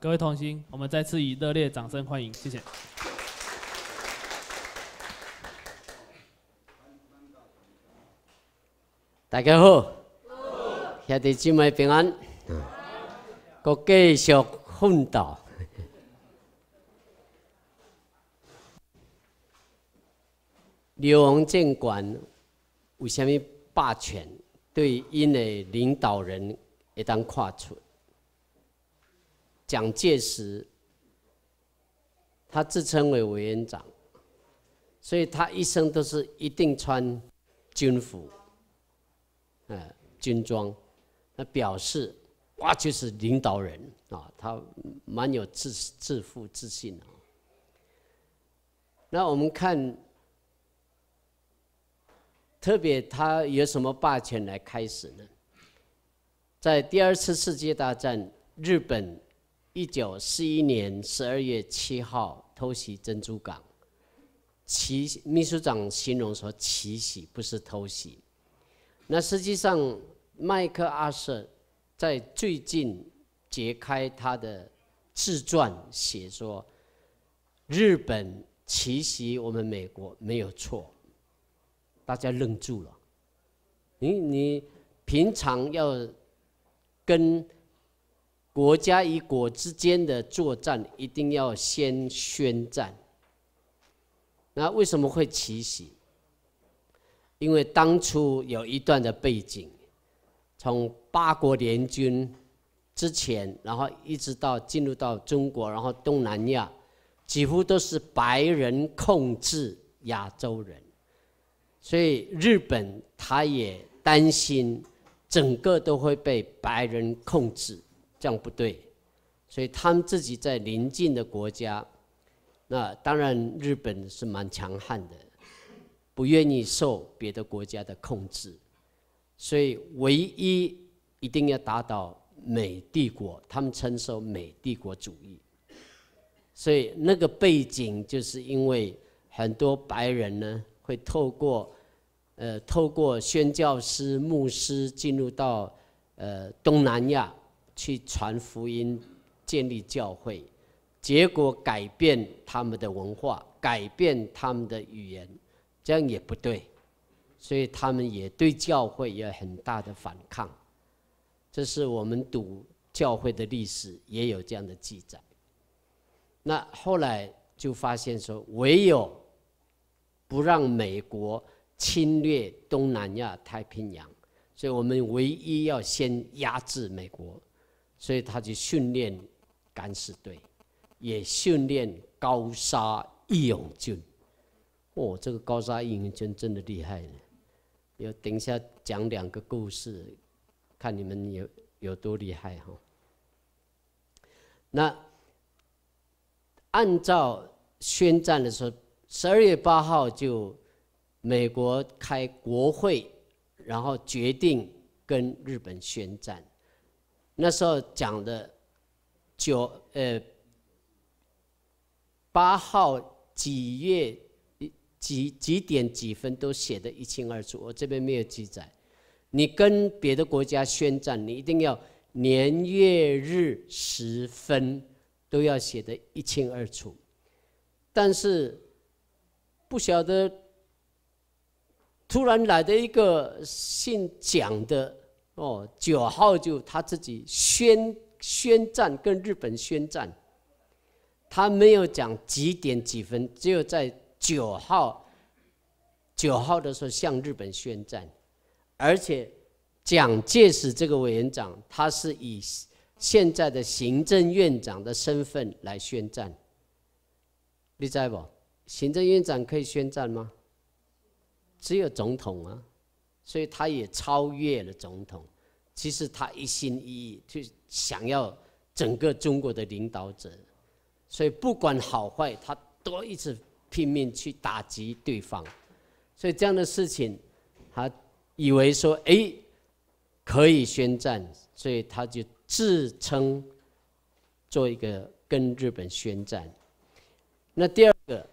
各位同兴，我们再次以热烈掌声欢迎，谢谢。大家好，兄弟姐妹平安，国继续奋斗。流氓政权有啥咪霸权？对，因的领导人一旦跨出。蒋介石，他自称为委员长，所以他一生都是一定穿军服，呃，军装，那表示哇就是领导人啊，他蛮有自自负自信的。那我们看，特别他有什么霸权来开始呢？在第二次世界大战，日本。一九四一年十二月七号偷袭珍珠港，其秘书长形容说“奇袭”不是偷袭。那实际上，麦克阿瑟在最近揭开他的自传，写说：“日本奇袭我们美国没有错。”大家愣住了。你你平常要跟？国家与国之间的作战一定要先宣战。那为什么会奇袭？因为当初有一段的背景，从八国联军之前，然后一直到进入到中国，然后东南亚，几乎都是白人控制亚洲人，所以日本他也担心整个都会被白人控制。这样不对，所以他们自己在邻近的国家，那当然日本是蛮强悍的，不愿意受别的国家的控制，所以唯一一定要打倒美帝国，他们承受美帝国主义，所以那个背景就是因为很多白人呢会透过，呃，透过宣教师、牧师进入到呃东南亚。去传福音，建立教会，结果改变他们的文化，改变他们的语言，这样也不对，所以他们也对教会有很大的反抗。这是我们读教会的历史也有这样的记载。那后来就发现说，唯有不让美国侵略东南亚太平洋，所以我们唯一要先压制美国。所以他就训练敢死队，也训练高沙义勇军。哦，这个高沙义勇军真的厉害呢！要等一下讲两个故事，看你们有有多厉害哈。那按照宣战的时候，十二月八号就美国开国会，然后决定跟日本宣战。那时候讲的九呃八号几月几几点几分都写得一清二楚，我这边没有记载。你跟别的国家宣战，你一定要年月日时分都要写得一清二楚。但是不晓得突然来的一个姓蒋的。哦，九号就他自己宣宣战，跟日本宣战。他没有讲几点几分，只有在九号九号的时候向日本宣战。而且，蒋介石这个委员长，他是以现在的行政院长的身份来宣战。你在不？行政院长可以宣战吗？只有总统啊。所以他也超越了总统，其实他一心一意去想要整个中国的领导者，所以不管好坏，他都一直拼命去打击对方。所以这样的事情，他以为说，哎，可以宣战，所以他就自称做一个跟日本宣战。那第二个，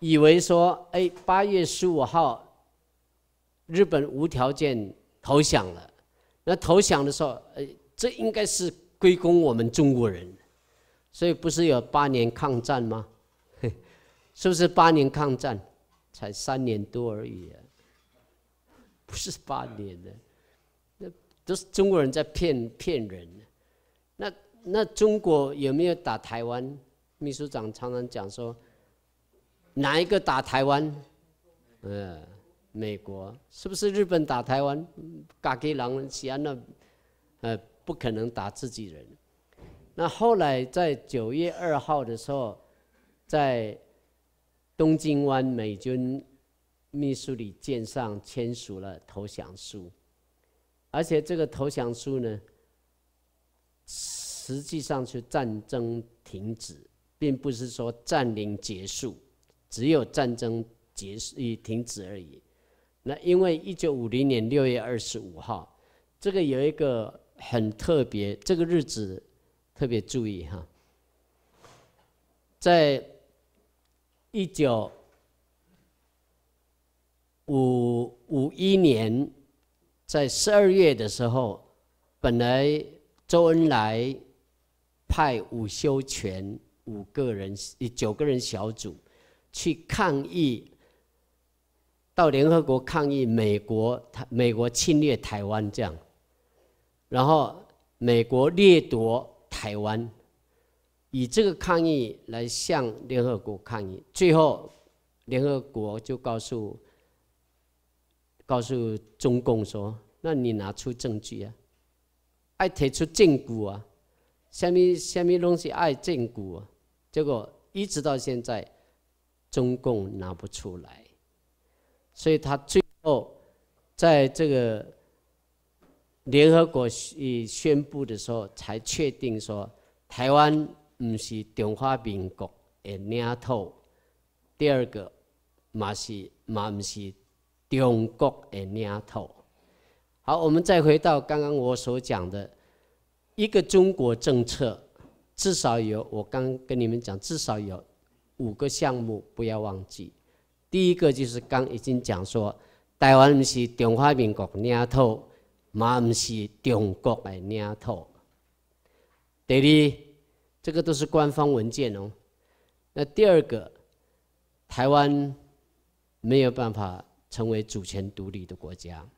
以为说，哎，八月十五号。日本无条件投降了。那投降的时候，呃，这应该是归功我们中国人，所以不是有八年抗战吗？是不是八年抗战？才三年多而已，不是八年的，那都是中国人在骗骗人。那那中国有没有打台湾？秘书长常常讲说，哪一个打台湾？嗯。美国是不是日本打台湾？嘎给狼人西安那，呃，不可能打自己人。那后来在九月二号的时候，在东京湾美军密苏里舰上签署了投降书，而且这个投降书呢，实际上是战争停止，并不是说占领结束，只有战争结束停止而已。那因为一九五零年六月二十五号，这个有一个很特别，这个日子特别注意哈。在一九五五一年，在十二月的时候，本来周恩来派伍修权五个人、九个人小组去抗议。到联合国抗议美国他，美国侵略台湾这样，然后美国掠夺台湾，以这个抗议来向联合国抗议。最后，联合国就告诉告诉中共说：“那你拿出证据啊，爱提出证据啊，什么什么东西爱证据啊。”结果一直到现在，中共拿不出来。所以他最后在这个联合国宣布的时候，才确定说台湾不是中华民国的领土。第二个嘛是嘛不是中国的领土。好，我们再回到刚刚我所讲的“一个中国”政策，至少有我刚跟你们讲，至少有五个项目，不要忘记。第一个就是刚已经讲说，台湾不是中华民国领土，嘛，不是中国的领土。对的，这个都是官方文件哦。那第二个，台湾没有办法成为主权独立的国家，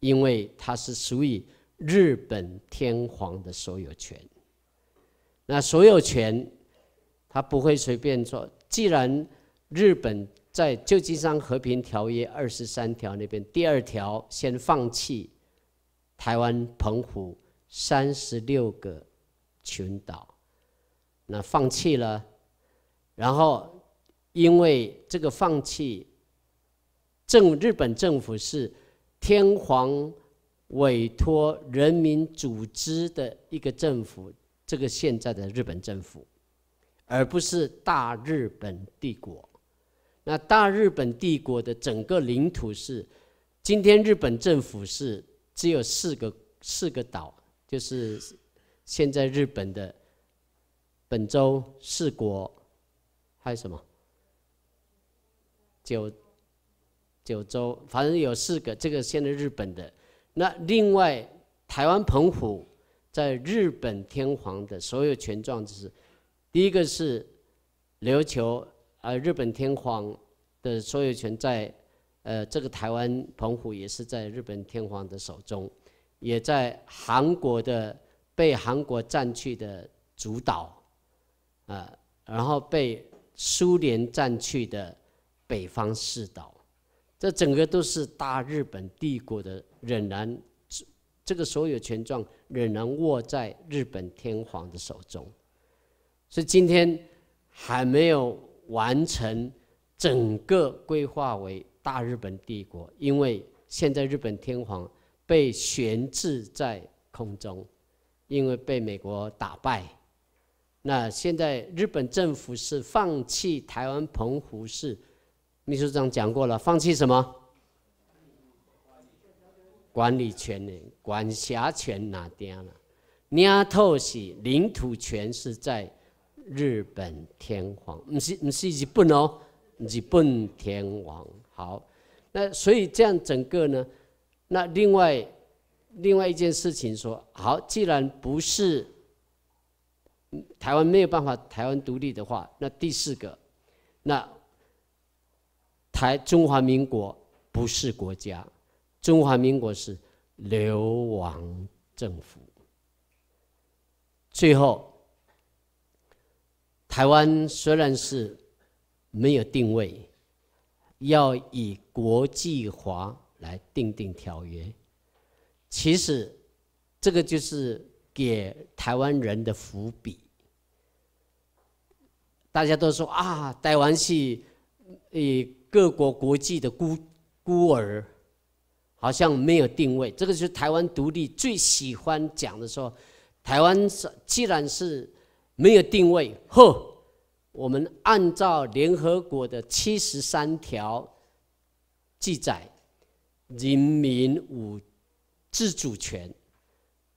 因为它是属于日本天皇的所有权。那所有权，他不会随便做。既然日本在旧金山和平条约二十三条那边，第二条先放弃台湾澎湖三十六个群岛，那放弃了。然后，因为这个放弃，政日本政府是天皇委托人民组织的一个政府，这个现在的日本政府，而不是大日本帝国。那大日本帝国的整个领土是，今天日本政府是只有四个四个岛，就是现在日本的本州四国，还有什么？九九州，反正有四个，这个现在日本的。那另外台湾澎湖，在日本天皇的所有权状就是，第一个是琉球。而日本天皇的所有权在，呃，这个台湾澎湖也是在日本天皇的手中，也在韩国的被韩国占去的主岛，啊，然后被苏联占去的北方四岛，这整个都是大日本帝国的，仍然这个所有权状仍然握在日本天皇的手中，所以今天还没有。完成整个规划为大日本帝国，因为现在日本天皇被悬置在空中，因为被美国打败。那现在日本政府是放弃台湾澎湖市。秘书长讲过了，放弃什么管理权呢？管辖权哪点了？捏透是领土权是在。日本天皇，不是不是日本哦，日本天王。好，那所以这样整个呢，那另外另外一件事情说，好，既然不是台湾没有办法台湾独立的话，那第四个，那台中华民国不是国家，中华民国是流亡政府。最后。台湾虽然是没有定位，要以国际化来定定条约，其实这个就是给台湾人的伏笔。大家都说啊，台湾是以各国国际的孤孤儿，好像没有定位。这个是台湾独立最喜欢讲的，说台湾是既然是。没有定位呵，我们按照联合国的七十三条记载，人民有自主权，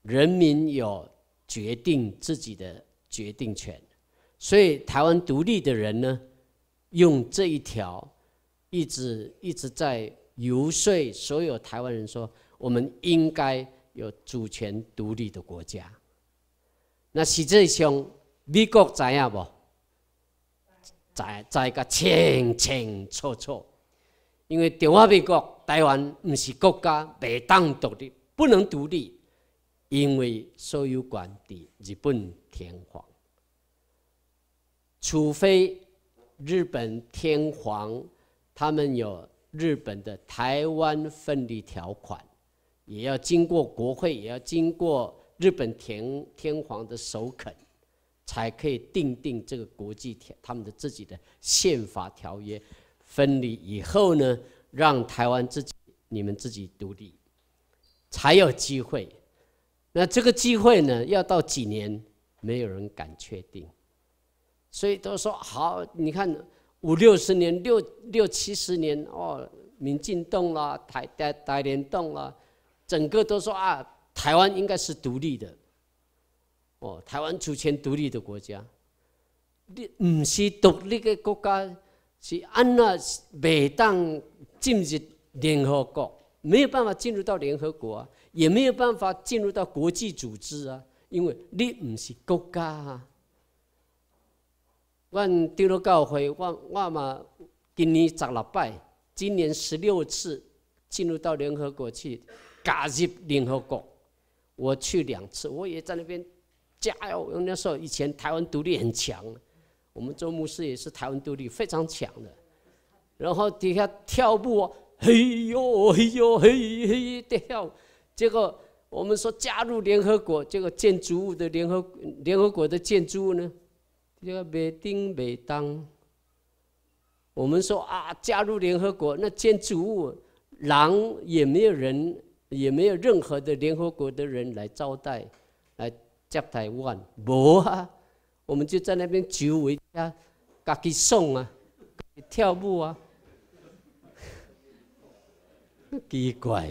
人民有决定自己的决定权。所以，台湾独立的人呢，用这一条，一直一直在游说所有台湾人，说我们应该有主权独立的国家。那习志雄美国知影无，知知个清清楚楚，因为台湾美国，台湾唔是国家，未当独立，不能独立，因为所有管地日本天皇，除非日本天皇他们有日本的台湾分离条款，也要经过国会，也要经过日本天天皇的首肯。才可以定定这个国际条，他们的自己的宪法条约，分离以后呢，让台湾自己，你们自己独立，才有机会。那这个机会呢，要到几年，没有人敢确定。所以都说好，你看五六十年、六六七十年哦，民进动了，台台台联动了，整个都说啊，台湾应该是独立的。哦，台湾主权独立的国家，你唔是独立嘅国家，是安那未当进入联合国，没有办法进入到联合国啊，也没有办法进入到国际组织啊，因为你唔是国家啊。我丢了教会，我我嘛今年十六拜，今年十六次进入到联合国去加入联合国，我去两次，我也在那边。加油！那时候以前台湾独立很强，我们周牧师也是台湾独立非常强的。然后底下跳步，嘿呦嘿呦嘿嘿的跳。结果我们说加入联合国，这个建筑物的联合联合国的建筑物呢，这个美丁美当。我们说啊，加入联合国，那建筑物狼也没有人，也没有任何的联合国的人来招待。入台湾无啊，我们就在那边周围啊，家己送啊，跳步啊，奇怪，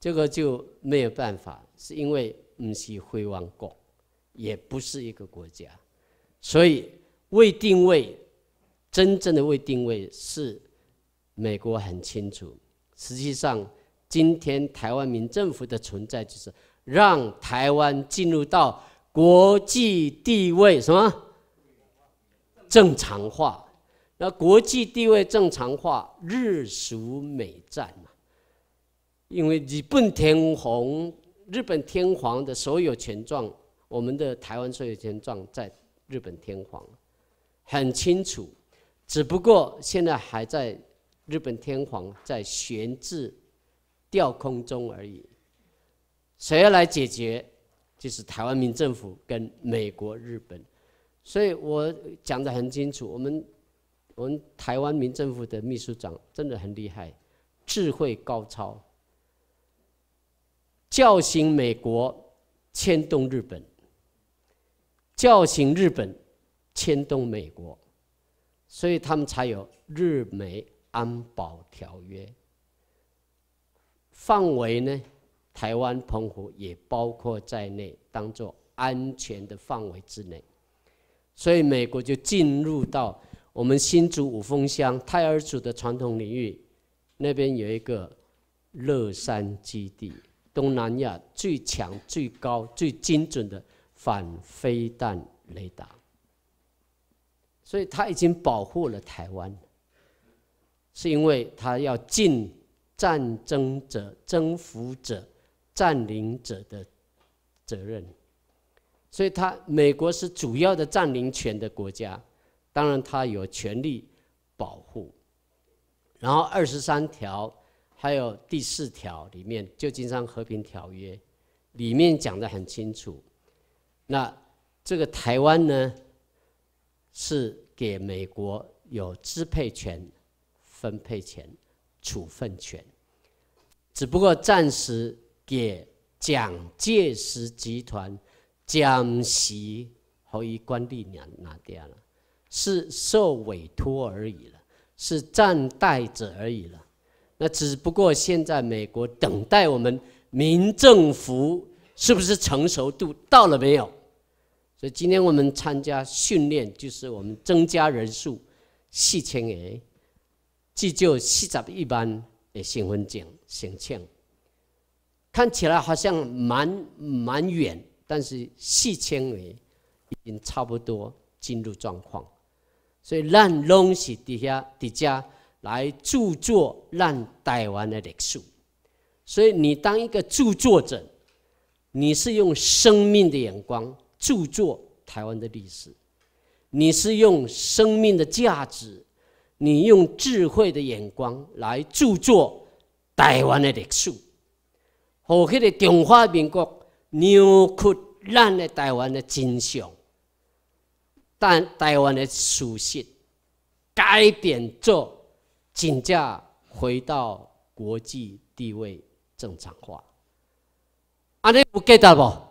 这个就没有办法，是因为唔是辉煌国，也不是一个国家，所以未定位，真正的未定位是美国很清楚。实际上，今天台湾民政府的存在就是。让台湾进入到国际地位什么正常化？那国际地位正常化，日属美占嘛？因为日本天皇，日本天皇的所有权状，我们的台湾所有权状在日本天皇很清楚，只不过现在还在日本天皇在悬置吊空中而已。谁要来解决？就是台湾民政府跟美国、日本。所以我讲得很清楚，我们我们台湾民政府的秘书长真的很厉害，智慧高超，叫醒美国，牵动日本；叫醒日本，牵动美国。所以他们才有日美安保条约。范围呢？台湾澎湖也包括在内，当做安全的范围之内。所以美国就进入到我们新竹五峰乡泰儿组的传统领域，那边有一个乐山基地，东南亚最强、最高、最精准的反飞弹雷达。所以他已经保护了台湾，是因为他要进战争者、征服者。占领者的责任，所以他美国是主要的占领权的国家，当然他有权利保护。然后二十三条还有第四条里面《旧金山和平条约》里面讲的很清楚。那这个台湾呢，是给美国有支配权、分配权、处分权，只不过暂时。也，蒋介石集团，蒋系和一官理拿拿掉了？是受委托而已了，是暂代者而已了。那只不过现在美国等待我们民政府是不是成熟度到了没有？所以今天我们参加训练，就是我们增加人数，四千个，至少四十一万的身份证申请。看起来好像蛮蛮远，但是细纤维已经差不多进入状况，所以让东西底下底下来著作让台湾的历史。所以你当一个著作者，你是用生命的眼光著作台湾的历史，你是用生命的价值，你用智慧的眼光来著作台湾的历史。和迄个中华民国扭曲咱的台湾的真相，但台湾的事实该点做，真正回到国际地位正常化？安尼有解答无？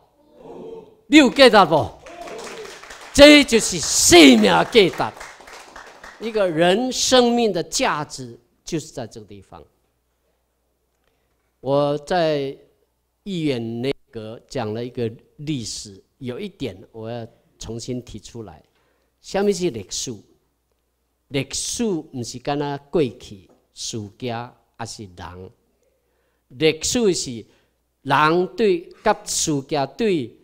你有解答无？这就是生命解答，一个人生命的价值就是在这个地方。我在议员内阁讲了一个历史，有一点我要重新提出来，什么是历史。历史不是干那过去事件，而是人。历史是人对甲事件对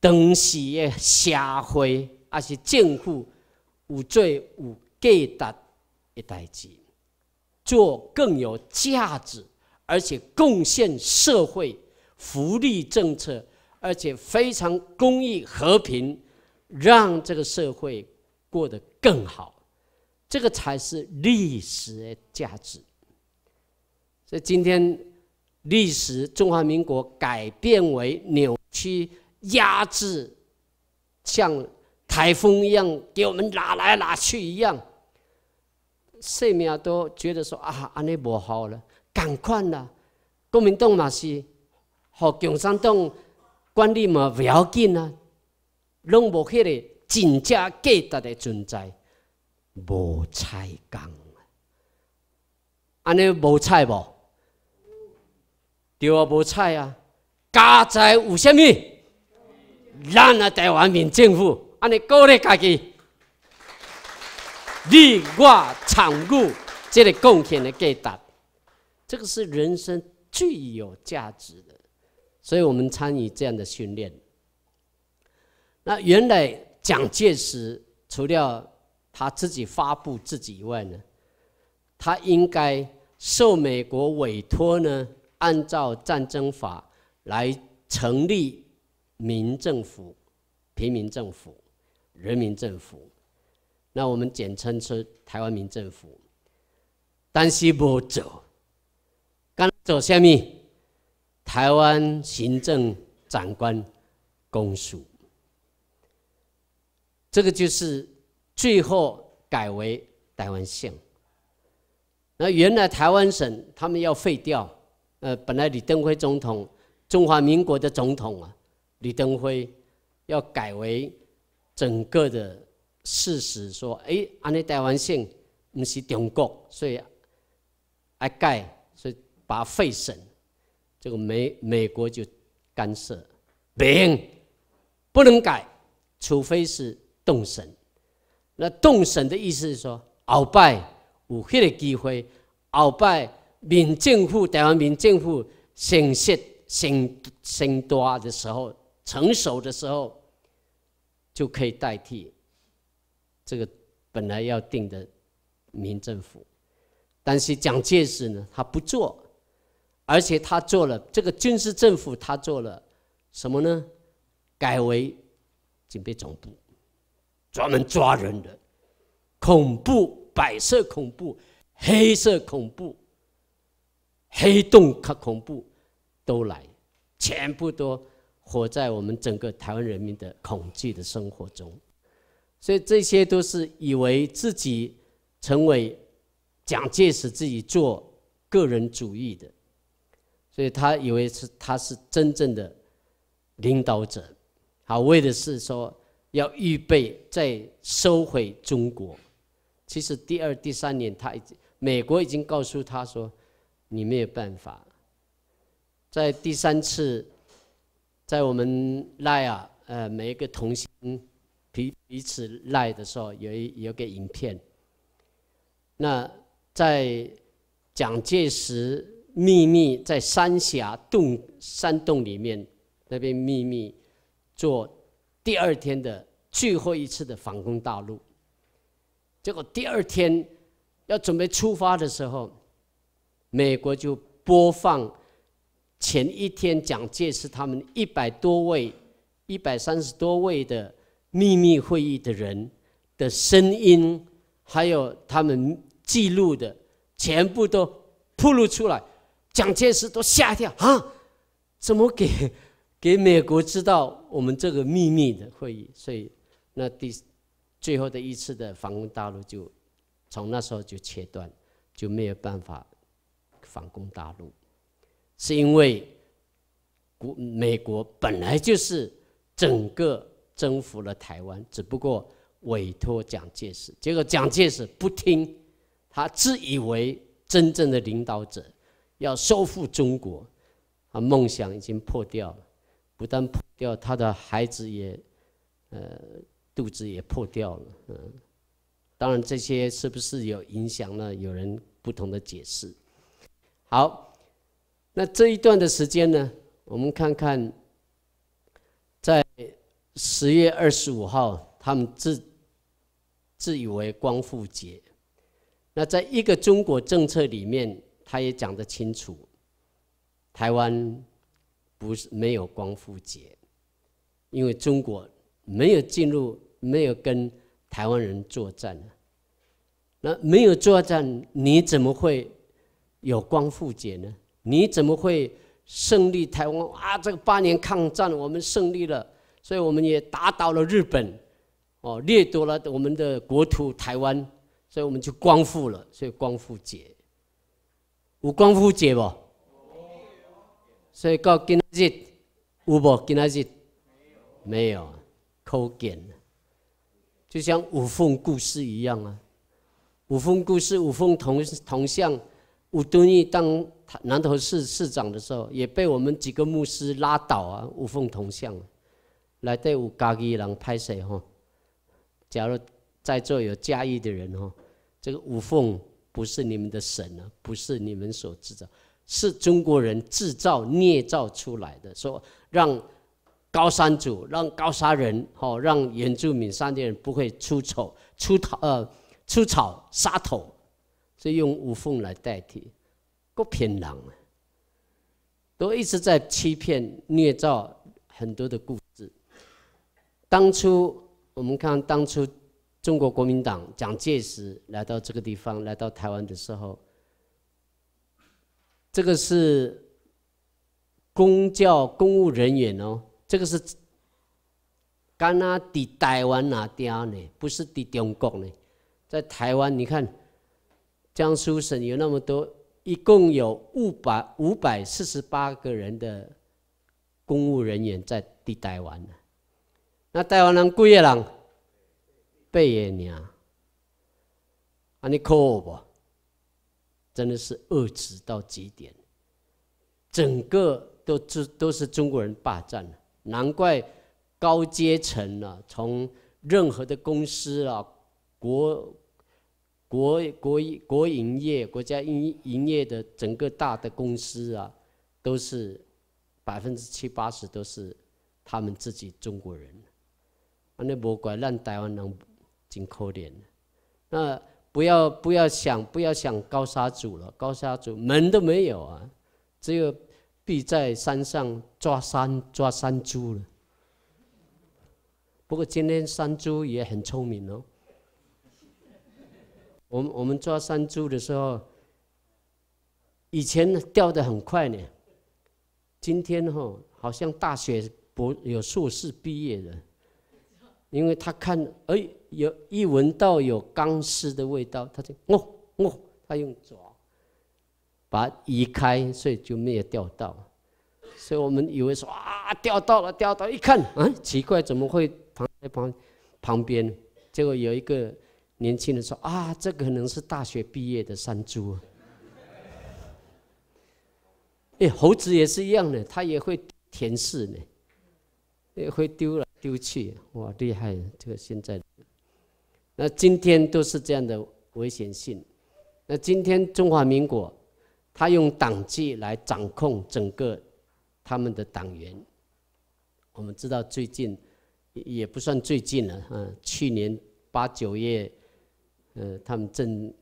当时的社会还是政府有做有价值的代志，做更有价值。而且贡献社会福利政策，而且非常公益和平，让这个社会过得更好，这个才是历史的价值。所以今天历史中华民国改变为扭曲、压制，像台风一样给我们拉来拉去一样，社民都觉得说啊，安尼不好了。共款啦！国民党嘛是，互共产党管理嘛袂要紧啊，拢无迄个真正价值的存在，无彩工啊！安尼无彩无？对啊，无彩啊！加在有啥物？咱啊台湾民政府安尼鼓励家己，你我参与这个贡献的价值。这个是人生最有价值的，所以我们参与这样的训练。那原来蒋介石除掉他自己发布自己以外呢，他应该受美国委托呢，按照战争法来成立民政府、平民政府、人民政府，那我们简称是台湾民政府。但是不走。走下面，台湾行政长官公署。这个就是最后改为台湾省。那原来台湾省他们要废掉，呃，本来李登辉总统，中华民国的总统啊，李登辉要改为整个的事实说，哎，安尼台湾省唔是中国，所以要改。他废省，这个美美国就干涉，不行，不能改，除非是动审。那动审的意思是说，鳌拜有这个机会，鳌拜民政府、台湾民政府显现显显多的时候，成熟的时候，就可以代替这个本来要定的民政府。但是蒋介石呢，他不做。而且他做了这个军事政府，他做了什么呢？改为警备总部，专门抓人的，恐怖、白色恐怖、黑色恐怖、黑洞和恐怖，都来，全部都活在我们整个台湾人民的恐惧的生活中。所以这些都是以为自己成为蒋介石自己做个人主义的。所以他以为是他是真正的领导者，好，为的是说要预备再收回中国。其实第二、第三年，他已经美国已经告诉他说，你没有办法。在第三次，在我们赖啊呃每一个同行彼彼此赖的时候，有一有个影片。那在蒋介石。秘密在三峡洞山洞里面，那边秘密做第二天的最后一次的反攻大陆。结果第二天要准备出发的时候，美国就播放前一天蒋介石他们一百多位、一百三十多位的秘密会议的人的声音，还有他们记录的全部都披露出来。蒋介石都吓一跳啊！怎么给 给美国知道我们这个秘密的会议？所以，那第最后的一次的反攻大陆，就从那时候就切断，就没有办法反攻大陆，是因为美国本来就是整个征服了台湾，只不过委托蒋介石，结果蒋介石不听，他自以为真正的领导者。要收复中国，啊，梦想已经破掉了，不但破掉，他的孩子也，呃，肚子也破掉了，嗯，当然这些是不是有影响呢？有人不同的解释。好，那这一段的时间呢，我们看看，在十月二十五号，他们自自以为光复节，那在一个中国政策里面。他也讲得清楚，台湾不是没有光复节，因为中国没有进入，没有跟台湾人作战。那没有作战，你怎么会有光复节呢？你怎么会胜利台湾啊？这个八年抗战，我们胜利了，所以我们也打倒了日本，哦，掠夺了我们的国土台湾，所以我们就光复了，所以光复节。有光复节无？所以到今日有无？今日没有，扣减。就像五凤故事一样啊。五凤故事，五凤铜铜像，吴敦义当南投市市长的时候，也被我们几个牧师拉倒啊。五凤铜像，来对五家一的人拍摄哈。假如在座有嘉义的人哦，这个五凤。不是你们的神呢，不是你们所制造，是中国人制造、捏造出来的。说让高山族、让高山人、哦，让原住民、山地人不会出丑、出逃、呃、出草、杀头，所以用无缝来代替，够偏狼啊！都一直在欺骗、捏造很多的故事。当初我们看，当初。中国国民党蒋介石来到这个地方，来到台湾的时候，这个是公教公务人员哦，这个是干阿的台湾哪边呢？不是的中国呢，在台湾，你看江苏省有那么多，一共有五百五百四十八个人的公务人员在的台湾呢。那台湾人、顾业郎。贝爷娘，啊你哭不？真的是恶极到极点，整个都中都是中国人霸占了，难怪高阶层呢，从任何的公司啊，国国国国营业、国家营营业的整个大的公司啊，都是百分之七八十都是他们自己中国人，啊那魔怪让台湾人。已经可怜了，那不要不要想不要想高沙组了，高沙组门都没有啊，只有必在山上抓山抓山猪了。不过今天山猪也很聪明哦。我们我们抓山猪的时候，以前掉的很快呢，今天哦、好像大学博有硕士毕业的，因为他看哎。有一闻到有钢丝的味道，他就哦哦，他用爪把移开，所以就没有钓到。所以我们以为说啊，钓到了，钓到一看，啊，奇怪，怎么会旁在旁旁边？结果有一个年轻人说啊，这可能是大学毕业的山猪。哎，猴子也是一样的，它也会填食呢，也会丢了丢去。哇，厉害！这个现在。那今天都是这样的危险性。那今天中华民国，他用党纪来掌控整个他们的党员。我们知道最近，也不算最近了，嗯，去年八九月，呃，他们正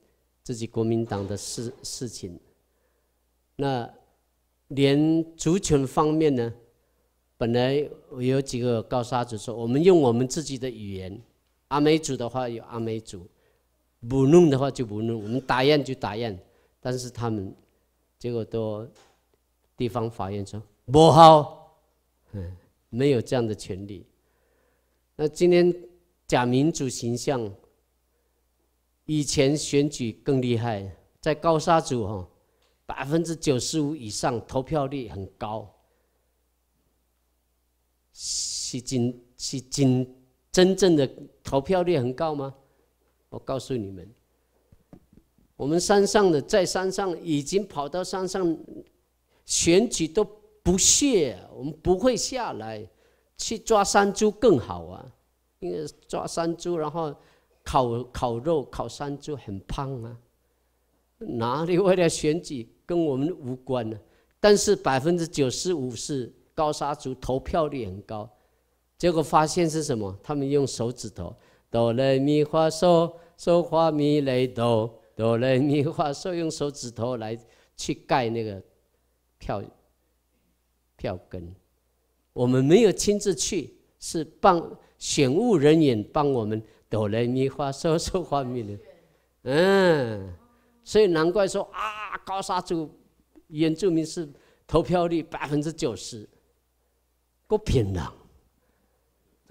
自己国民党的事事情。那连族群方面呢，本来我有几个高沙子说，我们用我们自己的语言。阿美族的话有阿美族，不弄的话就不弄。我们打验就打验，但是他们结果都地方法院说不好，嗯，没有这样的权利。那今天假民主形象，以前选举更厉害，在高沙族哈，百分之九十五以上投票率很高，是真，是真。真正的投票率很高吗？我告诉你们，我们山上的在山上已经跑到山上选举都不屑，我们不会下来去抓山猪更好啊，因为抓山猪然后烤烤肉，烤山猪很胖啊。哪里为了选举跟我们无关呢？但是百分之九十五是高沙族投票率很高。结果发现是什么？他们用手指头哆来咪发嗦，嗦发咪来哆，哆来咪发嗦，用手指头来去盖那个票票根。我们没有亲自去，是帮选务人员帮我们哆来咪发嗦，嗦发咪来。嗯，所以难怪说啊，高沙族原住民是投票率百分之九十，够漂了。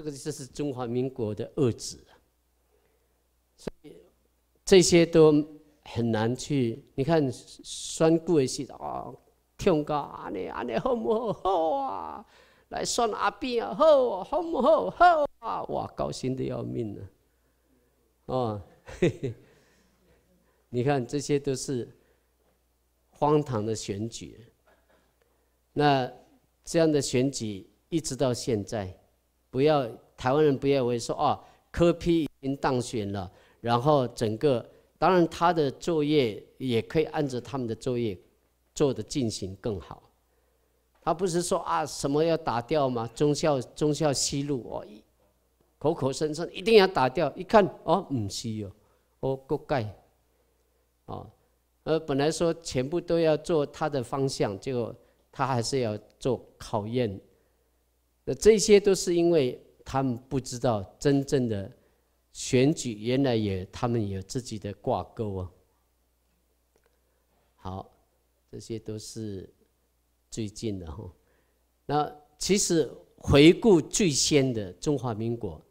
这个就是中华民国的恶子，所以这些都很难去。你看选举的时候，啊，听讲安你安你好唔好？好啊！来算阿扁啊？好唔好？好啊！哇，高兴的要命呢！嘿，你看这些都是荒唐的选举。那这样的选举一直到现在。不要台湾人不要为说啊，柯批已经当选了，然后整个当然他的作业也可以按照他们的作业做的进行更好。他不是说啊什么要打掉吗？忠孝忠孝西路哦，口口声声一定要打掉，一看哦，唔是哦，哦，国盖，哦，呃，本来说全部都要做他的方向，结果他还是要做考验。那这些都是因为他们不知道真正的选举原来也他们有自己的挂钩哦。好，这些都是最近的哈。那其实回顾最先的中华民国，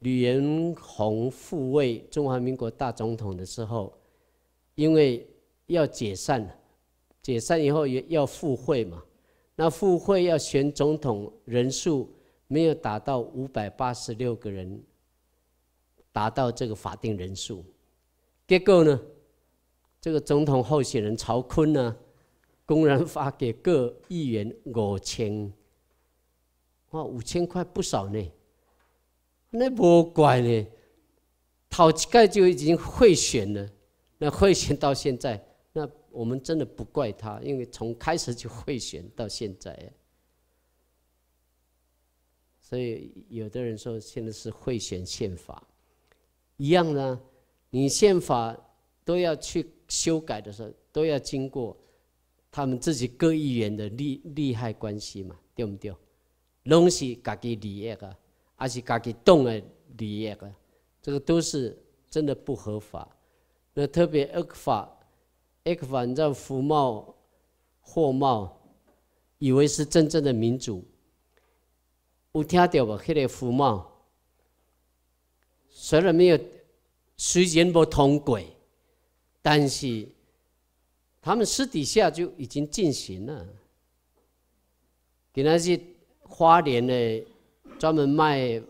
吕元宏复位中华民国大总统的时候，因为要解散了，解散以后也要复会嘛。那副会要选总统，人数没有达到五百八十六个人，达到这个法定人数。结果呢，这个总统候选人曹坤呢，公然发给各议员五千，哇，五千块不少呢。那不怪呢，讨气盖就已经贿选了。那贿选到现在。我们真的不怪他，因为从开始就会选到现在，所以有的人说现在是会选宪法，一样呢。你宪法都要去修改的时候，都要经过他们自己各议员的利利害关系嘛，对不对？拢是家己利益啊，还是家己动的利益啊？这个都是真的不合法。那特别恶法。哎，个凡，你福茂、货茂，以为是真正的民主？有听到吧，迄个福茂，虽然没有，虽然无通轨，但是，他们私底下就已经进行了。给那些花莲的，专门卖，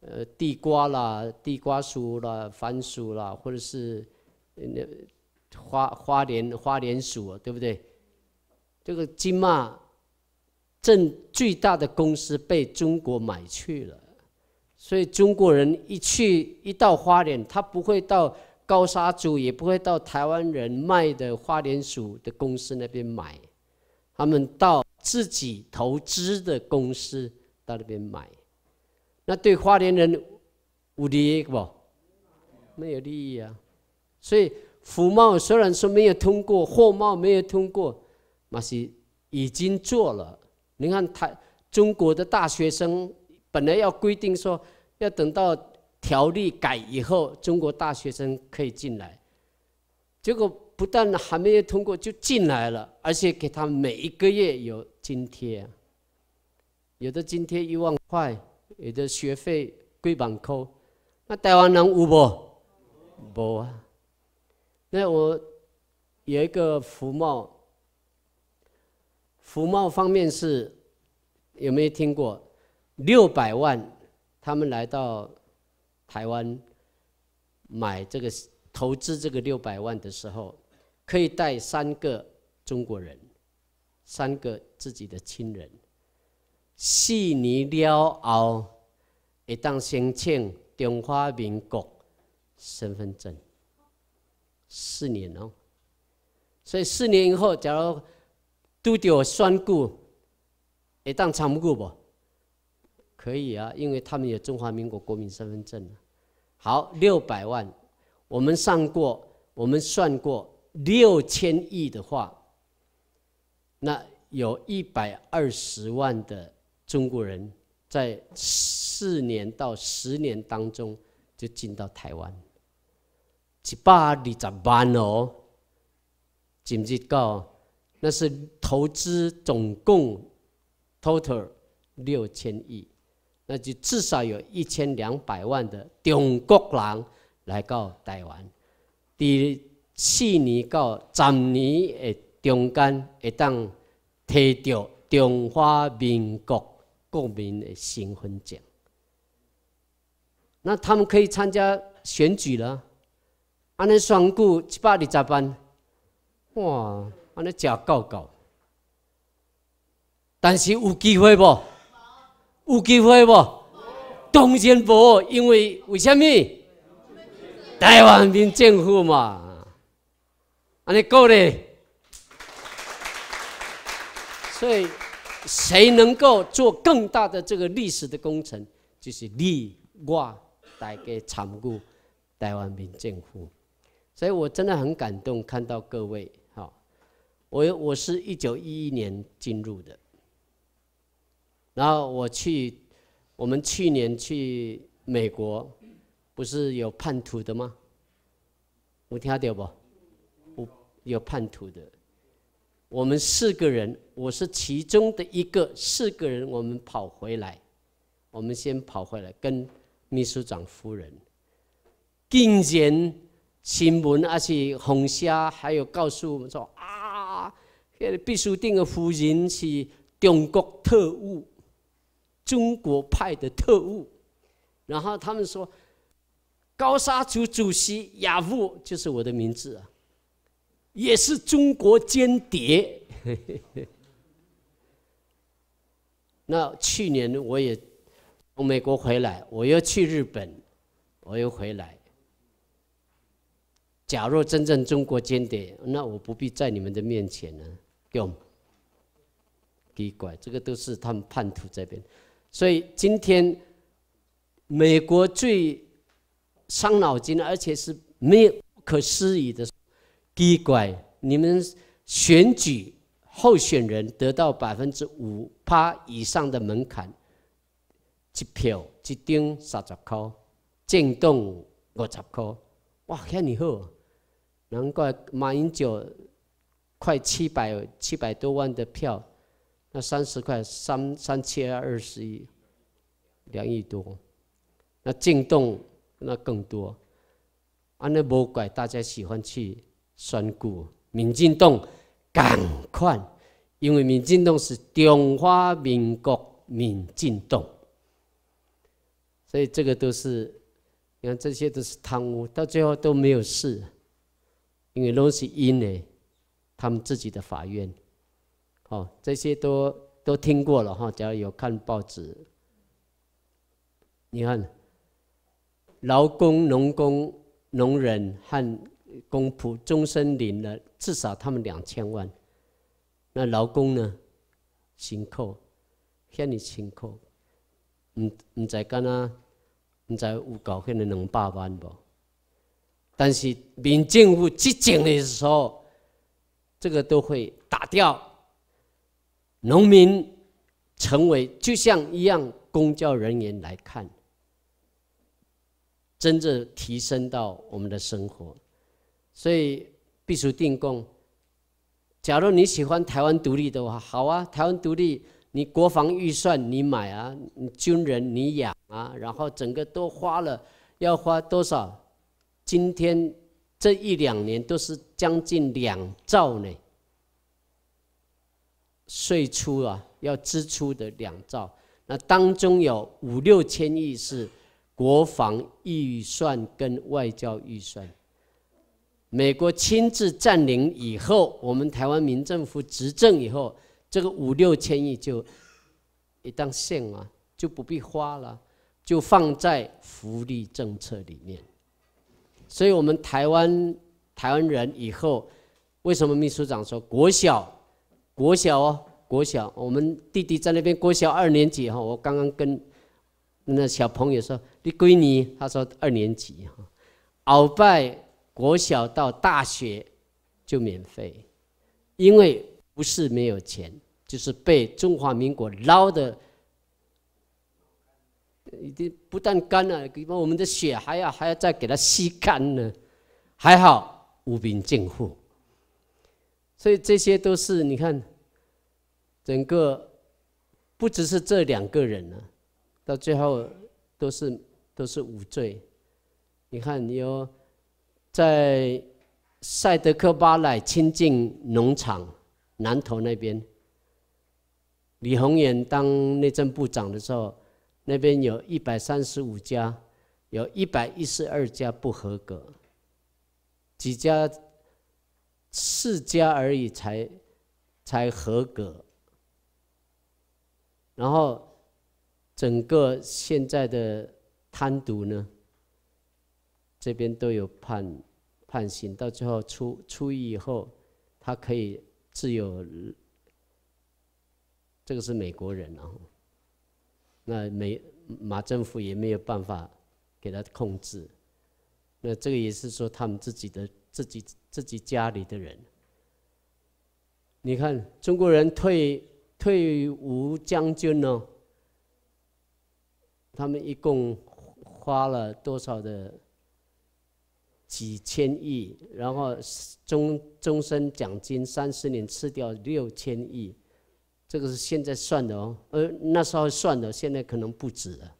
呃，地瓜啦、地瓜酥啦、番薯啦，或者是那。花花莲花莲薯啊，对不对？这个金马镇最大的公司被中国买去了，所以中国人一去一到花莲，他不会到高沙组，也不会到台湾人卖的花莲薯的公司那边买，他们到自己投资的公司到那边买，那对花莲人无利，益不没有利益啊，所以。福茂虽然说没有通过，货贸没有通过，那是已经做了。你看，台中国的大学生本来要规定说，要等到条例改以后，中国大学生可以进来，结果不但还没有通过就进来了，而且给他每一个月有津贴，有的津贴一万块，有的学费归半扣。那台湾人有无？无啊。那我有一个福茂，福茂方面是有没有听过？六百万，他们来到台湾买这个投资这个六百万的时候，可以带三个中国人，三个自己的亲人，悉尼、了奥，一旦申请中华民国身份证。四年哦，所以四年以后，假如都我算过，一当参不过，可以啊，因为他们有中华民国国民身份证。好，六百万，我们上过，我们算过六千亿的话，那有一百二十万的中国人在四年到十年当中就进到台湾。一百二十万哦，甚至到那是投资总共 total 六千亿，那就至少有一千两百万的中国人来到台湾，第四年到十年的中间会当得到中华民国国民的身份证，那他们可以参加选举了。安尼双股七百二十万，哇！安尼食够够，但是有机会无？有机会无？当然不，因为为什么？台湾民政府嘛，安尼够咧。所以，谁能够做更大的这个历史的工程，就是你我大家参股台湾民政府。所以我真的很感动，看到各位。好，我我是一九一一年进入的。然后我去，我们去年去美国，不是有叛徒的吗？我听到不？有叛徒的。我们四个人，我是其中的一个。四个人，我们跑回来，我们先跑回来跟秘书长夫人，竟然。新闻啊，是红虾，还有告诉我们说啊，那个毕淑定的夫人是中国特务，中国派的特务。然后他们说，高沙族主席雅务就是我的名字啊，也是中国间谍。那去年我也从美国回来，我又去日本，我又回来。假若真正中国间谍，那我不必在你们的面前呢。用，给怪，这个都是他们叛徒这边。所以今天美国最伤脑筋，而且是没有不可思议的。给怪，你们选举候选人得到百分之五趴以上的门槛，一票一张三十块，进洞五十块。哇，遐尼好。难怪马英九快七百七百多万的票，那三十块三三千二十一，两亿多。那进洞那更多，啊，那无怪大家喜欢去选股，民进党，赶快，因为民进党是中华民国民进党，所以这个都是，你看这些都是贪污，到最后都没有事。因为都是因呢，他们自己的法院，哦，这些都都听过了哈。只要有看报纸，你看，劳工、农工、农人和公仆，终身领了至少他们两千万，那劳工呢，辛苦，向你请扣，嗯，你在干哪？你在有搞向你两百万不？但是民政府执政的时候，这个都会打掉。农民成为就像一样公交人员来看，真正提升到我们的生活。所以必须定购。假如你喜欢台湾独立的话，好啊，台湾独立，你国防预算你买啊，你军人你养啊，然后整个都花了，要花多少？今天这一两年都是将近两兆呢，税出啊，要支出的两兆，那当中有五六千亿是国防预算跟外交预算。美国亲自占领以后，我们台湾民政府执政以后，这个五六千亿就一当现啊，就不必花了，就放在福利政策里面。所以，我们台湾台湾人以后为什么秘书长说国小国小哦国小？我们弟弟在那边国小二年级哈，我刚刚跟那小朋友说，你闺女，他说二年级哈，鳌拜国小到大学就免费，因为不是没有钱，就是被中华民国捞的。已经不但干了，比方我们的血还要还要再给它吸干呢。还好无兵尽户，所以这些都是你看，整个不只是这两个人了，到最后都是都是无罪。你看有在塞德克巴莱清近农场南头那边，李鸿远当内政部长的时候。那边有一百三十五家，有一百一十二家不合格，几家，四家而已才才合格。然后，整个现在的贪渎呢，这边都有判判刑，到最后出出狱以后，他可以自由。这个是美国人啊。那没马政府也没有办法给他控制，那这个也是说他们自己的自己自己家里的人。你看中国人退退伍将军呢，他们一共花了多少的几千亿，然后终终身奖金三十年吃掉六千亿。这个是现在算的哦，呃，那时候算的，现在可能不止了。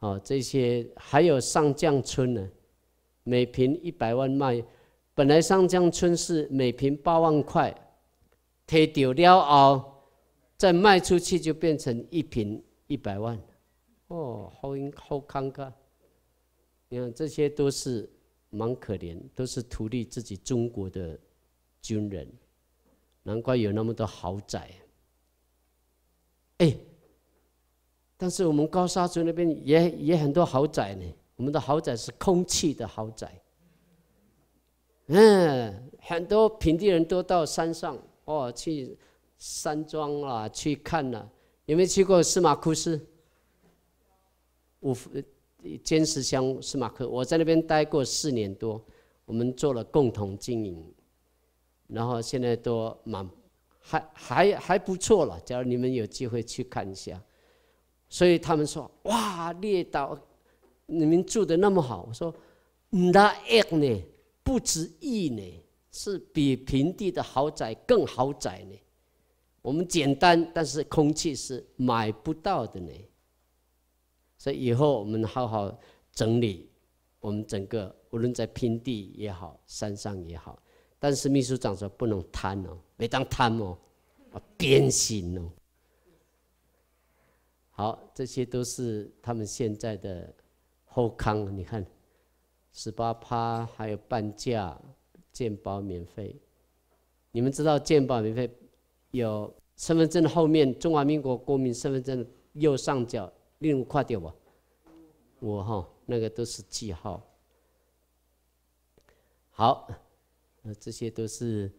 哦，这些还有上将村呢，每平一百万卖，本来上将村是每平八万块，推掉了后，再卖出去就变成一平一百万哦，好好尴尬。你看这些都是蛮可怜，都是图利自己中国的军人。难怪有那么多豪宅。哎，但是我们高沙族那边也也很多豪宅呢。我们的豪宅是空气的豪宅。嗯，很多平地人都到山上哦去山庄啊去看啊。有没有去过司马库斯？五尖石乡司马库，我在那边待过四年多，我们做了共同经营。然后现在都蛮还还还不错了，假如你们有机会去看一下。所以他们说：“哇，列岛你们住的那么好。”我说：“唔拉叶呢，不止一呢，是比平地的豪宅更豪宅呢。我们简单，但是空气是买不到的呢。所以以后我们好好整理我们整个，无论在平地也好，山上也好。”但是秘书长说不能贪哦，别当贪哦，啊鞭刑哦。好，这些都是他们现在的后康。你看，十八趴还有半价，鉴宝免费。你们知道鉴宝免费？有身份证后面，中华民国国民身份证右上角印块掉不？我哈那个都是记号。好。那这些都是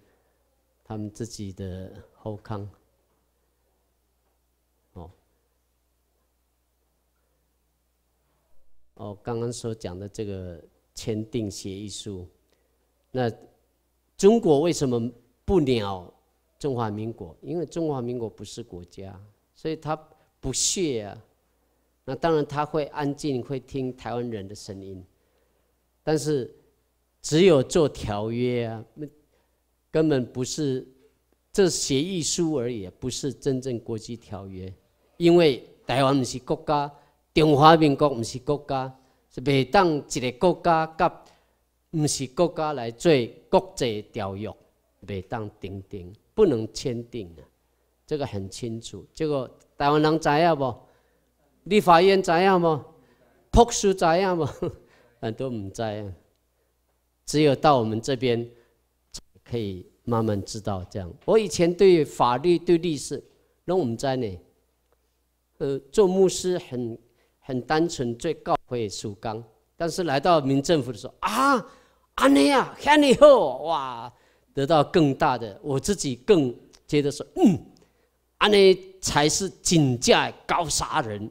他们自己的后康哦哦，刚刚所讲的这个签订协议书，那中国为什么不鸟中华民国？因为中华民国不是国家，所以他不屑啊。那当然他会安静，会听台湾人的声音，但是。只有做条约啊，根本不是这协议书而已，不是真正国际条约，因为台湾不是国家，中华民国不是国家，是袂当一个国家，甲不是国家来做国际条约，袂当订定，不能签订啊，这个很清楚。结果台湾人知影不？立法院知影不？朴 书知影 不？很都唔知啊。只有到我们这边，可以慢慢知道这样。我以前对法律、对历史，那我们在呢，呃，做牧师很很单纯，最高会守刚。但是来到民政府的时候啊，安尼啊，亨利后哇，得到更大的，我自己更觉得说，嗯，安尼才是警界高杀人，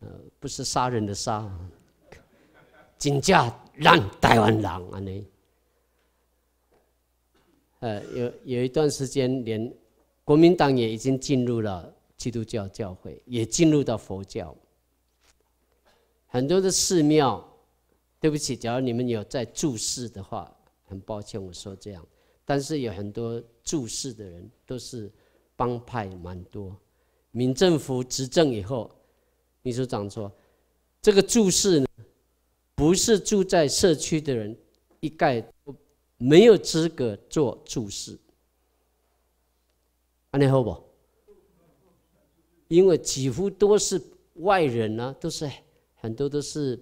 呃，不是杀人的杀。请假让台湾人安尼，呃，有有一段时间，连国民党也已经进入了基督教教会，也进入到佛教，很多的寺庙。对不起，假如你们有在注释的话，很抱歉我说这样。但是有很多注释的人都是帮派蛮多。民政府执政以后，秘书长说，这个注释呢。不是住在社区的人，一概没有资格做注释。安利好不？因为几乎都是外人呢，都是很多都是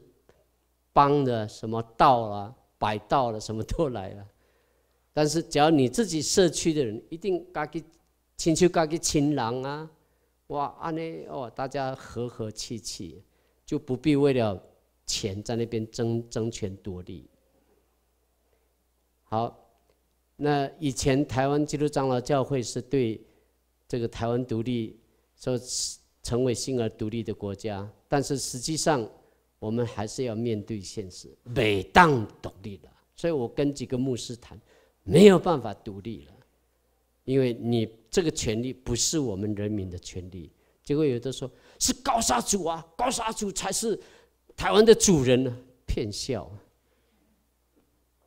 帮的什么道啊、摆道了，什么都来了。但是只要你自己社区的人，一定该给请求该给亲人啊，哇，安尼哦，大家和和气气，就不必为了。钱在那边争争权夺利。好，那以前台湾基督长老教会是对这个台湾独立说成为新而独立的国家，但是实际上我们还是要面对现实，每当独立了。所以我跟几个牧师谈，没有办法独立了，因为你这个权利不是我们人民的权利。结果有的说是高沙族啊，高沙族才是。台湾的主人呢？骗笑。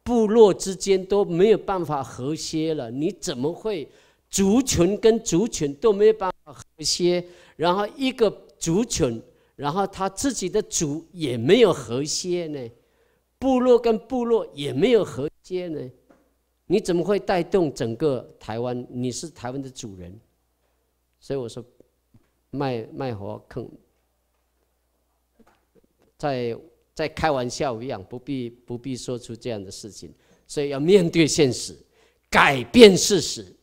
部落之间都没有办法和谐了，你怎么会族群跟族群都没有办法和谐？然后一个族群，然后他自己的族也没有和谐呢，部落跟部落也没有和谐呢，你怎么会带动整个台湾？你是台湾的主人，所以我说，卖卖火坑。在在开玩笑一样，不必不必说出这样的事情，所以要面对现实，改变事实，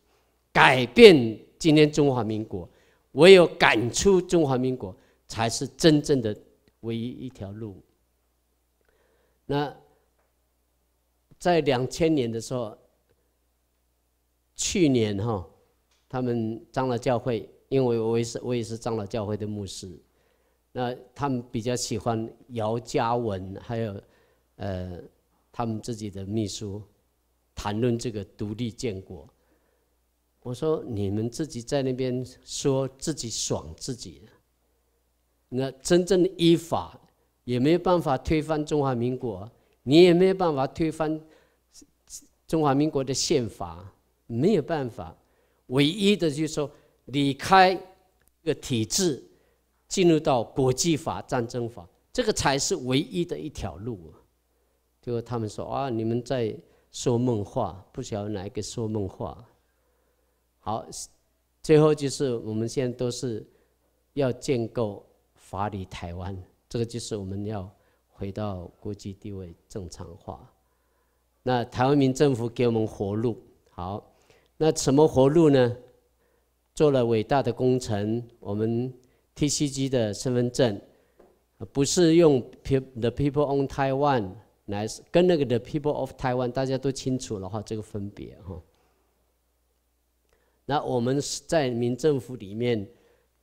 改变今天中华民国，唯有赶出中华民国，才是真正的唯一一条路。那在两千年的时候，去年哈，他们张老教会，因为我也是我也是张老教会的牧师。那他们比较喜欢姚嘉文，还有，呃，他们自己的秘书谈论这个独立建国。我说你们自己在那边说自己爽自己，那真正的依法也没有办法推翻中华民国，你也没有办法推翻中华民国的宪法，没有办法。唯一的就说离开这个体制。进入到国际法、战争法，这个才是唯一的一条路。就后，他们说：“啊，你们在说梦话，不晓得哪一个说梦话。”好，最后就是我们现在都是要建构法理台湾，这个就是我们要回到国际地位正常化。那台湾民政府给我们活路，好，那什么活路呢？做了伟大的工程，我们。T.C.G. 的身份证，不是用 The People on Taiwan 来跟那个 The People of Taiwan，大家都清楚的话，这个分别哈。那我们在民政府里面，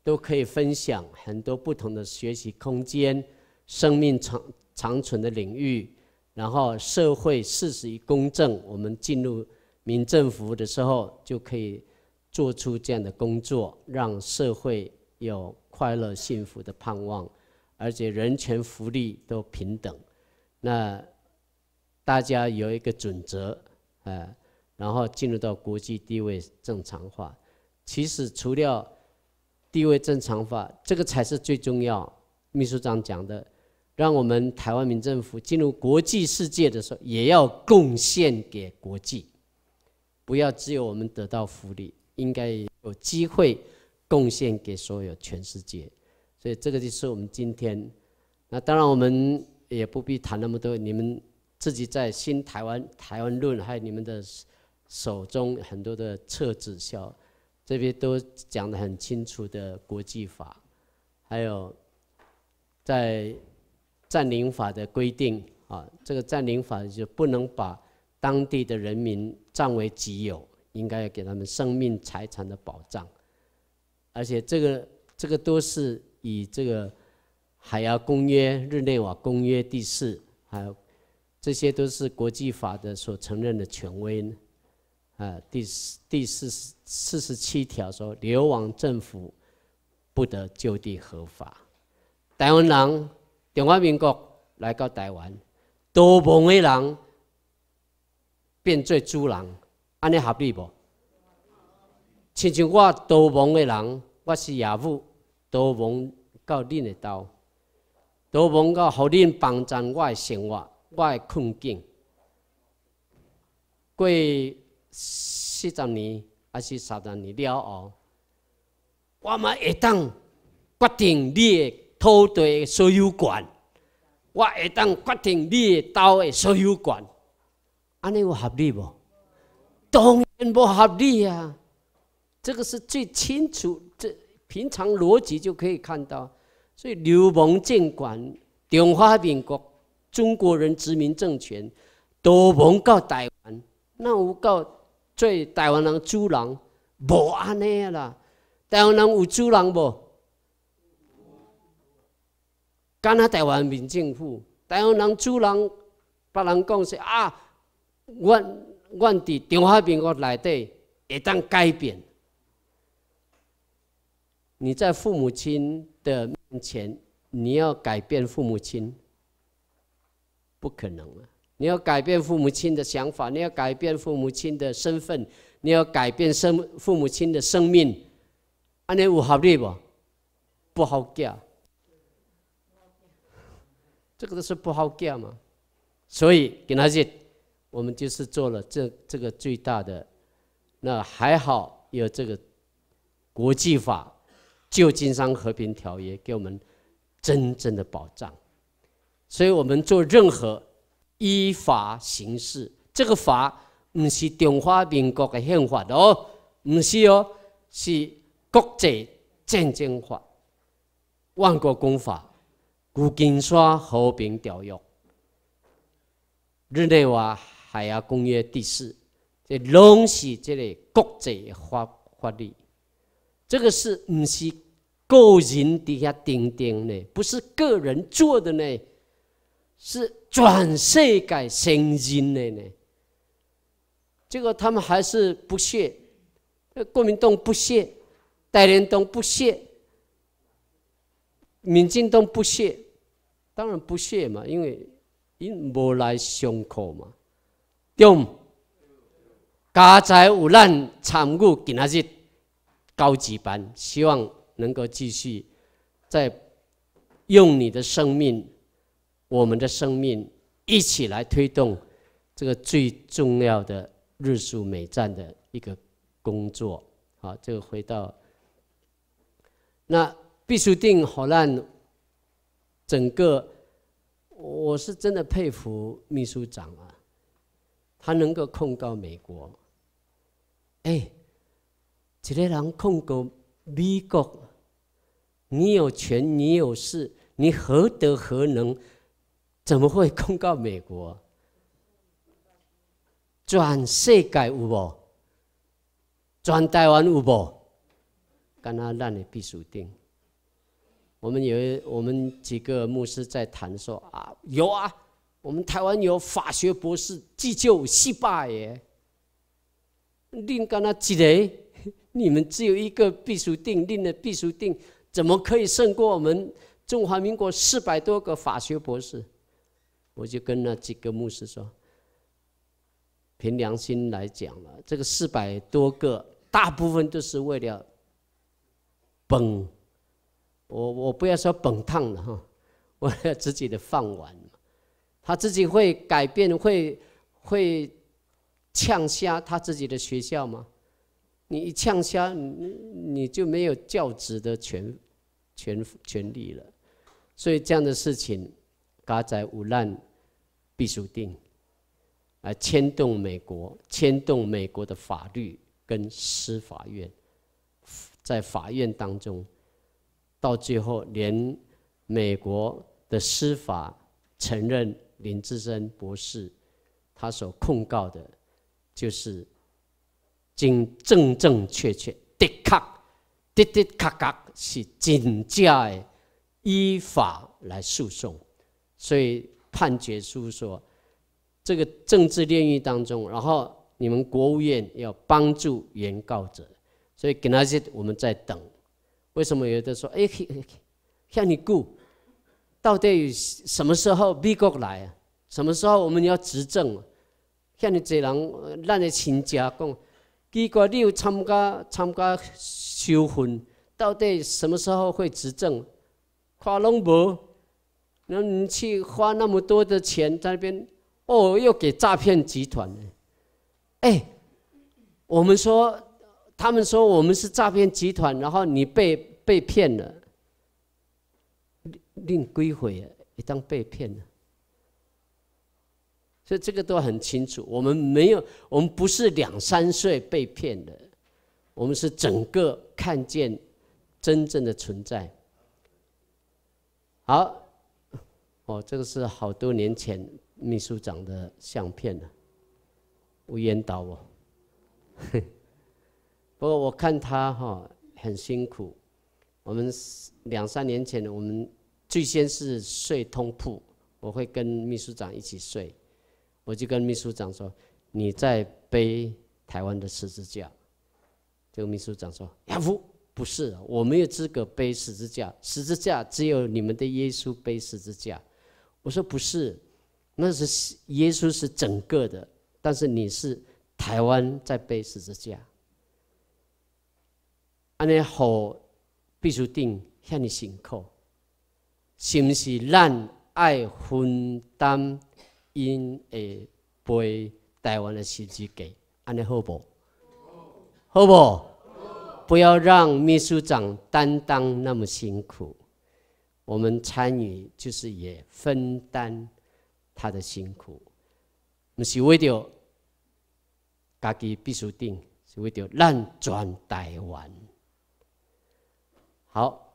都可以分享很多不同的学习空间、生命长长存的领域，然后社会事实与公正，我们进入民政府的时候就可以做出这样的工作，让社会有。快乐、幸福的盼望，而且人权、福利都平等。那大家有一个准则，呃，然后进入到国际地位正常化。其实，除掉地位正常化，这个才是最重要。秘书长讲的，让我们台湾民政府进入国际世界的时候，也要贡献给国际，不要只有我们得到福利，应该有机会。贡献给所有全世界，所以这个就是我们今天。那当然，我们也不必谈那么多。你们自己在《新台湾台湾论》还有你们的手中很多的册子，像这边都讲得很清楚的国际法，还有在占领法的规定啊。这个占领法就不能把当地的人民占为己有，应该要给他们生命财产的保障。而且这个这个都是以这个《海洋公约》、《日内瓦公约》第四，还有这些都是国际法的所承认的权威呢。啊，第四第四四十七条说，流亡政府不得就地合法。台湾人，中华民国来到台湾，逃亡的人变做猪人，安尼合理不？亲像我逃亡的人。我是岳父，都蒙到恁的道，都蒙到互恁帮助，我的生活，我的困境，过四十年还是三十年了哦。我嘛会当决定你的土地所有权，我会当决定你的岛的所有权，安尼有合理无？当然无合理啊！这个是最清楚。平常逻辑就可以看到，所以流氓接管中华民国、中国人殖民政权，都亡到台湾，那有够做台湾人主人？无安尼啦！台湾人有主人无？干哈台湾民政府？台湾人主人，别人讲说啊，我、我伫中华民国内底会当改变。你在父母亲的面前，你要改变父母亲，不可能了。你要改变父母亲的想法，你要改变父母亲的身份，你要改变生父母亲的生命，安尼有好累不？不好教，这个都是不好教嘛。所以给那些，我们就是做了这这个最大的，那还好有这个国际法。旧金山和平条约给我们真正的保障，所以我们做任何依法行事，这个法不是中华民国的宪法哦，不是哦，是国际战争法、万国公法、旧金山和平条约、日内瓦海洋公约第四，这拢是这类国际法法律。这个是唔是个人底下定定呢？不是个人做的呢，是转世界成人的呢。结果他们还是不屑，国民党不屑，戴连东不屑，民进党不屑，当然不屑嘛，因为因无来上课嘛，对唔？家财有难，参与给阿日？高级班，希望能够继续，在用你的生命，我们的生命一起来推动这个最重要的日苏美战的一个工作。好，这个回到那必须长，好让整个，我是真的佩服秘书长啊，他能够控告美国，哎。一个人控告美国，你有权，你有势，你何德何能？怎么会控告美国？转世界有无？转台湾有无？干那让的必暑殿？我们有，我们几个牧师在谈说啊，有啊，我们台湾有法学博士急救失败耶，另干那杰雷。你们只有一个避暑定另一个避暑亭怎么可以胜过我们中华民国四百多个法学博士？我就跟那几个牧师说，凭良心来讲了，这个四百多个，大部分都是为了本，我我不要说本烫了哈，为了自己的饭碗，他自己会改变，会会呛瞎他自己的学校吗？你一呛虾，你你就没有教职的权、权、权利了。所以这样的事情，嘎仔无烂必输定，来牵动美国，牵动美国的法律跟司法院，在法院当中，到最后连美国的司法承认林志真博士，他所控告的，就是。真正正确确的确的的确确是真正的依法来诉讼，所以判决书说这个政治炼狱当中，然后你们国务院要帮助原告者，所以给那些我们在等。为什么有的说哎，像你顾到底什么时候美国来啊？什么时候我们要执政？像你这人让你亲家讲。结果你又参加参加修婚，到底什么时候会执政？看拢无，你去花那么多的钱在那边，哦，又给诈骗集团了。哎，我们说，他们说我们是诈骗集团，然后你被被骗了，另归回，一旦被骗了。所以这个都很清楚，我们没有，我们不是两三岁被骗的，我们是整个看见真正的存在。好，哦，这个是好多年前秘书长的相片了，吴延导哦，不过我看他哈很辛苦。我们两三年前，我们最先是睡通铺，我会跟秘书长一起睡。我就跟秘书长说：“你在背台湾的十字架。”这个秘书长说：“福，不是，我没有资格背十字架，十字架只有你们的耶稣背十字架。”我说：“不是，那是耶稣是整个的，但是你是台湾在背十字架。”安尼好，必须定向你请客，是不是？咱爱分担。因诶，背台湾的十字给，安尼好不？好不？不要让秘书长担当那么辛苦，我们参与就是也分担他的辛苦。不是为着家己必须定，是为着烂转台湾。好，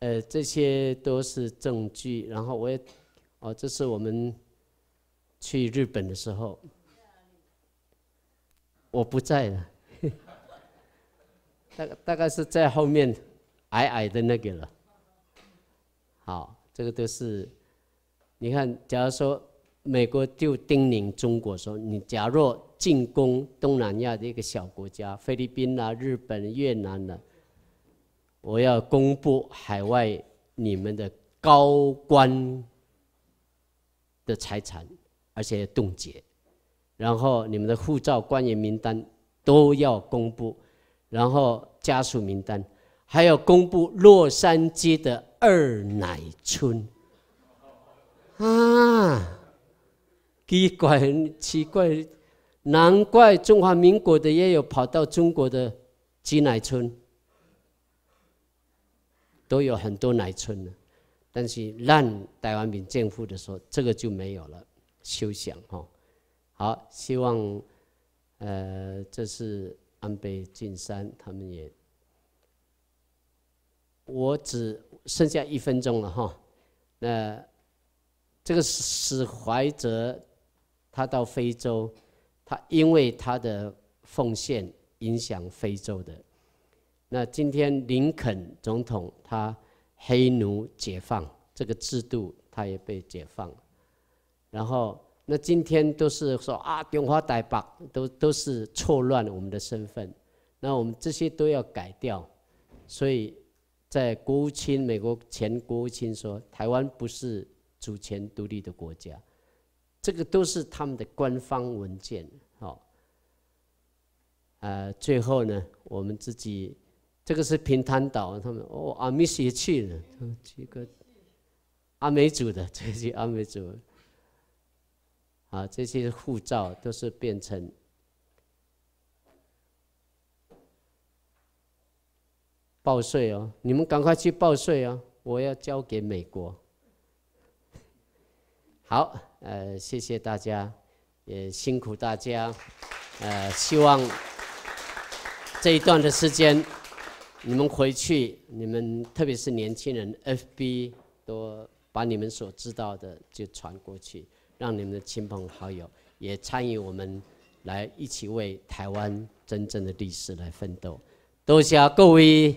呃，这些都是证据。然后我也，哦，这是我们。去日本的时候，我不在了。大大概是在后面矮矮的那个了。好，这个都是，你看，假如说美国就叮咛中国说：“你假若进攻东南亚的一个小国家，菲律宾啦、日本、越南啊，我要公布海外你们的高官的财产。”而且冻结，然后你们的护照官员名单都要公布，然后家属名单还要公布。洛杉矶的二奶村啊，奇怪，奇怪，难怪中华民国的也有跑到中国的挤奶村，都有很多奶村呢。但是让台湾民政府的时候，这个就没有了。休想哈！好，希望，呃，这次安倍晋三他们也，我只剩下一分钟了哈。那这个史怀哲，他到非洲，他因为他的奉献影响非洲的。那今天林肯总统他黑奴解放这个制度，他也被解放。然后，那今天都是说啊，电话大拨都都是错乱我们的身份，那我们这些都要改掉。所以，在国务卿，美国前国务卿说，台湾不是主权独立的国家，这个都是他们的官方文件。好，呃，最后呢，我们自己这个是平潭岛，他们哦阿米西去了，这个阿美族的这些阿美族。啊，这些护照都是变成报税哦，你们赶快去报税哦，我要交给美国。好，呃，谢谢大家，也辛苦大家，呃，希望这一段的时间，你们回去，你们特别是年轻人，FB 都把你们所知道的就传过去。让你们的亲朋好友也参与我们，来一起为台湾真正的历史来奋斗。多谢各位。